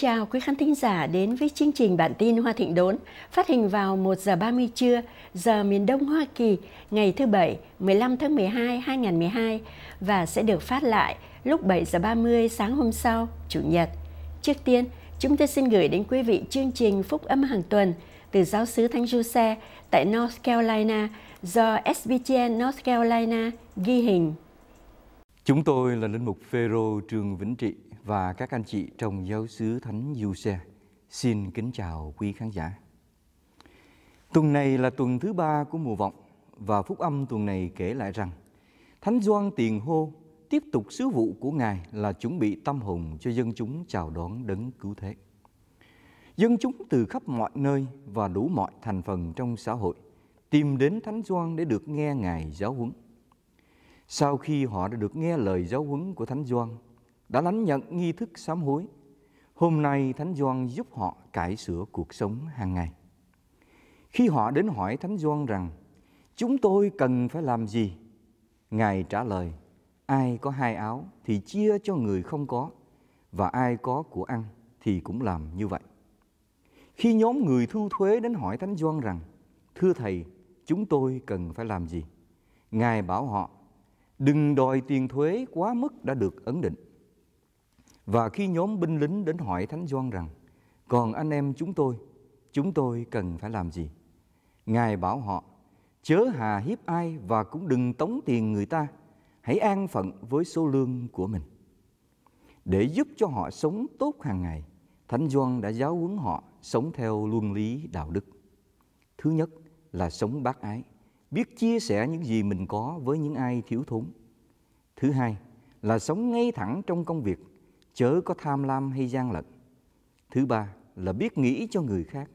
chào quý khán thính giả đến với chương trình bản tin Hoa Thịnh Đốn phát hình vào 1 giờ 30 trưa giờ miền Đông Hoa Kỳ ngày thứ Bảy 15 tháng 12 2012 và sẽ được phát lại lúc 7 giờ 30 sáng hôm sau Chủ nhật. Trước tiên, chúng tôi xin gửi đến quý vị chương trình Phúc âm hàng tuần từ giáo sứ Thánh Giuse tại North Carolina do SBTN North Carolina ghi hình. Chúng tôi là linh mục Phêrô Trương Vĩnh Trị và các anh chị trong giáo xứ Thánh Du Xe. Xin kính chào quý khán giả. Tuần này là tuần thứ ba của mùa vọng và phúc âm tuần này kể lại rằng Thánh Doan Tiền Hô tiếp tục sứ vụ của Ngài là chuẩn bị tâm hồn cho dân chúng chào đón đấng cứu thế. Dân chúng từ khắp mọi nơi và đủ mọi thành phần trong xã hội tìm đến Thánh Doan để được nghe Ngài giáo huấn. Sau khi họ đã được nghe lời giáo huấn của Thánh Doan, đã lãnh nhận nghi thức sám hối. Hôm nay Thánh Doan giúp họ cải sửa cuộc sống hàng ngày. Khi họ đến hỏi Thánh Doan rằng chúng tôi cần phải làm gì? Ngài trả lời, ai có hai áo thì chia cho người không có và ai có của ăn thì cũng làm như vậy. Khi nhóm người thu thuế đến hỏi Thánh Doan rằng, thưa Thầy, chúng tôi cần phải làm gì? Ngài bảo họ, đừng đòi tiền thuế quá mức đã được ấn định và khi nhóm binh lính đến hỏi Thánh Doan rằng, còn anh em chúng tôi, chúng tôi cần phải làm gì? Ngài bảo họ, chớ hà hiếp ai và cũng đừng tống tiền người ta, hãy an phận với số lương của mình. Để giúp cho họ sống tốt hàng ngày, Thánh Doan đã giáo huấn họ sống theo luân lý đạo đức. Thứ nhất là sống bác ái, biết chia sẻ những gì mình có với những ai thiếu thốn. Thứ hai là sống ngay thẳng trong công việc, chớ có tham lam hay gian lận. Thứ ba là biết nghĩ cho người khác,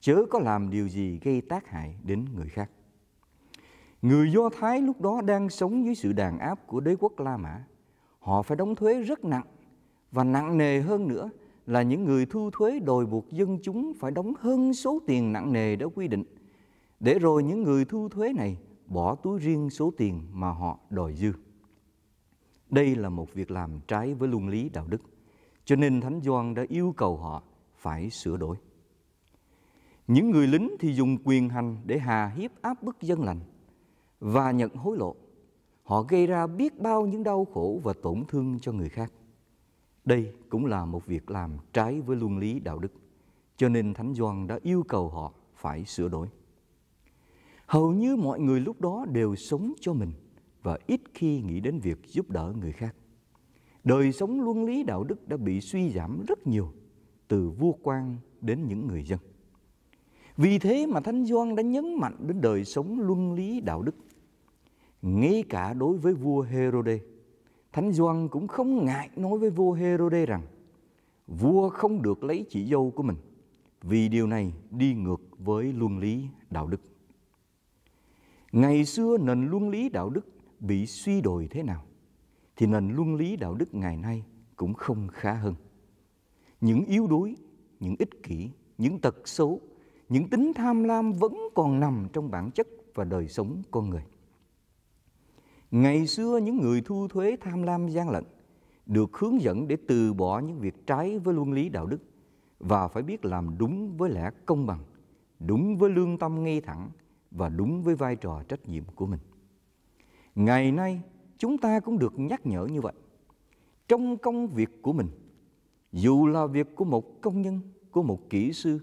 chớ có làm điều gì gây tác hại đến người khác. Người Do Thái lúc đó đang sống dưới sự đàn áp của đế quốc La Mã. Họ phải đóng thuế rất nặng và nặng nề hơn nữa là những người thu thuế đòi buộc dân chúng phải đóng hơn số tiền nặng nề đã quy định. Để rồi những người thu thuế này bỏ túi riêng số tiền mà họ đòi dư. Đây là một việc làm trái với luân lý đạo đức. Cho nên Thánh Gioan đã yêu cầu họ phải sửa đổi. Những người lính thì dùng quyền hành để hà hiếp áp bức dân lành và nhận hối lộ. Họ gây ra biết bao những đau khổ và tổn thương cho người khác. Đây cũng là một việc làm trái với luân lý đạo đức. Cho nên Thánh Gioan đã yêu cầu họ phải sửa đổi. Hầu như mọi người lúc đó đều sống cho mình và ít khi nghĩ đến việc giúp đỡ người khác. Đời sống luân lý đạo đức đã bị suy giảm rất nhiều từ vua quan đến những người dân. Vì thế mà Thánh Doan đã nhấn mạnh đến đời sống luân lý đạo đức. Ngay cả đối với vua Herode, Thánh Doan cũng không ngại nói với vua Herode rằng vua không được lấy chị dâu của mình vì điều này đi ngược với luân lý đạo đức. Ngày xưa nền luân lý đạo đức bị suy đồi thế nào thì nền luân lý đạo đức ngày nay cũng không khá hơn. Những yếu đuối, những ích kỷ, những tật xấu, những tính tham lam vẫn còn nằm trong bản chất và đời sống con người. Ngày xưa những người thu thuế tham lam gian lận được hướng dẫn để từ bỏ những việc trái với luân lý đạo đức và phải biết làm đúng với lẽ công bằng, đúng với lương tâm ngay thẳng và đúng với vai trò trách nhiệm của mình. Ngày nay chúng ta cũng được nhắc nhở như vậy. Trong công việc của mình, dù là việc của một công nhân, của một kỹ sư,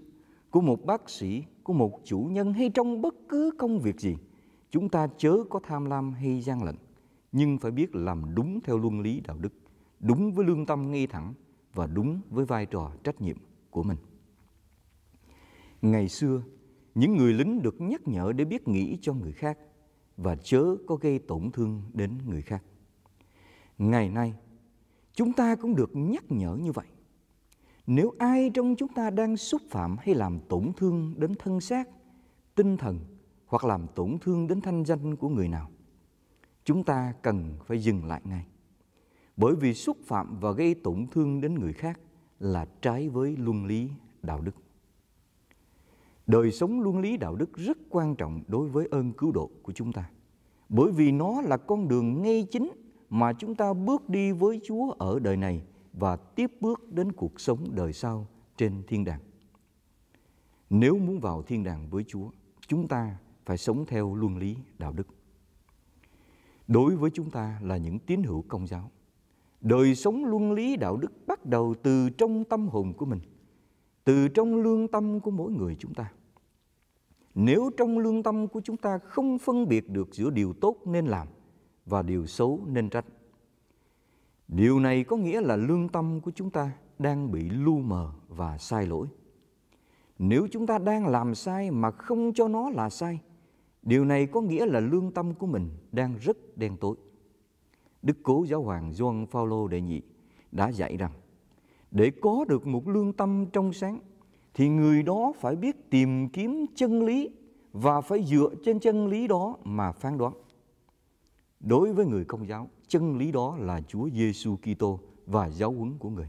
của một bác sĩ, của một chủ nhân hay trong bất cứ công việc gì, chúng ta chớ có tham lam hay gian lận, nhưng phải biết làm đúng theo luân lý đạo đức, đúng với lương tâm ngay thẳng và đúng với vai trò trách nhiệm của mình. Ngày xưa, những người lính được nhắc nhở để biết nghĩ cho người khác – và chớ có gây tổn thương đến người khác. Ngày nay, chúng ta cũng được nhắc nhở như vậy. Nếu ai trong chúng ta đang xúc phạm hay làm tổn thương đến thân xác, tinh thần hoặc làm tổn thương đến thanh danh của người nào, chúng ta cần phải dừng lại ngay. Bởi vì xúc phạm và gây tổn thương đến người khác là trái với luân lý đạo đức đời sống luân lý đạo đức rất quan trọng đối với ơn cứu độ của chúng ta. Bởi vì nó là con đường ngay chính mà chúng ta bước đi với Chúa ở đời này và tiếp bước đến cuộc sống đời sau trên thiên đàng. Nếu muốn vào thiên đàng với Chúa, chúng ta phải sống theo luân lý đạo đức. Đối với chúng ta là những tín hữu công giáo, đời sống luân lý đạo đức bắt đầu từ trong tâm hồn của mình, từ trong lương tâm của mỗi người chúng ta. Nếu trong lương tâm của chúng ta không phân biệt được giữa điều tốt nên làm và điều xấu nên tránh. Điều này có nghĩa là lương tâm của chúng ta đang bị lu mờ và sai lỗi. Nếu chúng ta đang làm sai mà không cho nó là sai, điều này có nghĩa là lương tâm của mình đang rất đen tối. Đức Cố Giáo hoàng John Paulo đệ nhị đã dạy rằng để có được một lương tâm trong sáng thì người đó phải biết tìm kiếm chân lý và phải dựa trên chân lý đó mà phán đoán. Đối với người công giáo, chân lý đó là Chúa Giêsu Kitô và giáo huấn của người.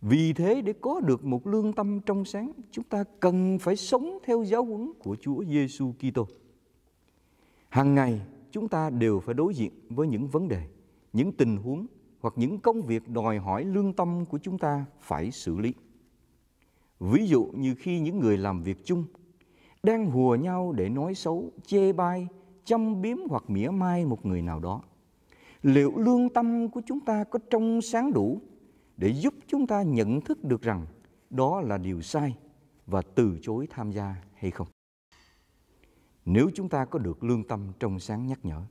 Vì thế để có được một lương tâm trong sáng, chúng ta cần phải sống theo giáo huấn của Chúa Giêsu Kitô. Hàng ngày chúng ta đều phải đối diện với những vấn đề, những tình huống hoặc những công việc đòi hỏi lương tâm của chúng ta phải xử lý. Ví dụ như khi những người làm việc chung đang hùa nhau để nói xấu, chê bai, châm biếm hoặc mỉa mai một người nào đó. Liệu lương tâm của chúng ta có trong sáng đủ để giúp chúng ta nhận thức được rằng đó là điều sai và từ chối tham gia hay không? Nếu chúng ta có được lương tâm trong sáng nhắc nhở,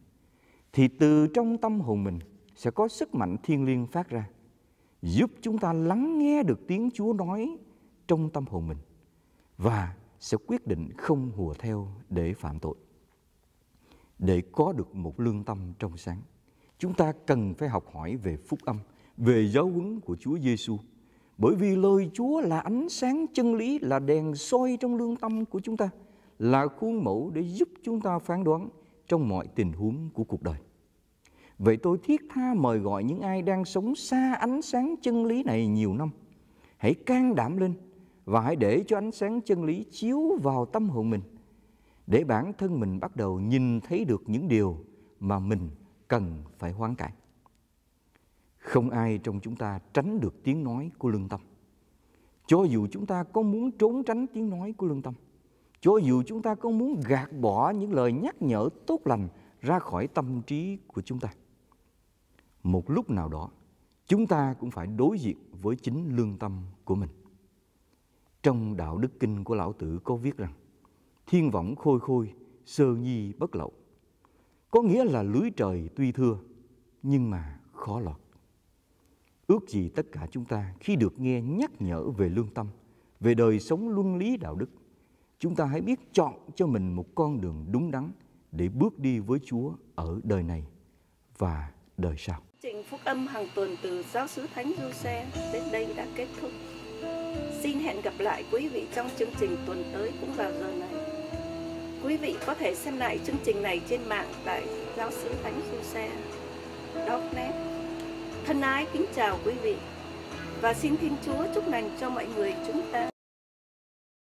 thì từ trong tâm hồn mình sẽ có sức mạnh thiên liêng phát ra, giúp chúng ta lắng nghe được tiếng Chúa nói trong tâm hồn mình và sẽ quyết định không hùa theo để phạm tội. Để có được một lương tâm trong sáng, chúng ta cần phải học hỏi về phúc âm, về giáo huấn của Chúa Giêsu. Bởi vì lời Chúa là ánh sáng chân lý, là đèn soi trong lương tâm của chúng ta, là khuôn mẫu để giúp chúng ta phán đoán trong mọi tình huống của cuộc đời. Vậy tôi thiết tha mời gọi những ai đang sống xa ánh sáng chân lý này nhiều năm, hãy can đảm lên và hãy để cho ánh sáng chân lý chiếu vào tâm hồn mình để bản thân mình bắt đầu nhìn thấy được những điều mà mình cần phải hoán cải. Không ai trong chúng ta tránh được tiếng nói của lương tâm. Cho dù chúng ta có muốn trốn tránh tiếng nói của lương tâm, cho dù chúng ta có muốn gạt bỏ những lời nhắc nhở tốt lành ra khỏi tâm trí của chúng ta, một lúc nào đó chúng ta cũng phải đối diện với chính lương tâm của mình. Trong Đạo Đức Kinh của Lão Tử có viết rằng Thiên võng khôi khôi, sơ nhi bất lậu Có nghĩa là lưới trời tuy thưa Nhưng mà khó lọt Ước gì tất cả chúng ta khi được nghe nhắc nhở về lương tâm Về đời sống luân lý đạo đức Chúng ta hãy biết chọn cho mình một con đường đúng đắn Để bước đi với Chúa ở đời này và đời sau Trình phúc âm hàng tuần từ giáo sứ Thánh Du Xe đến đây đã kết thúc Xin hẹn gặp lại quý vị trong chương trình tuần tới cũng vào giờ này. Quý vị có thể xem lại chương trình này trên mạng tại giáo sứ Thánh Du Xe. .net. Thân ái kính chào quý vị và xin Thiên Chúa chúc lành cho mọi người chúng ta.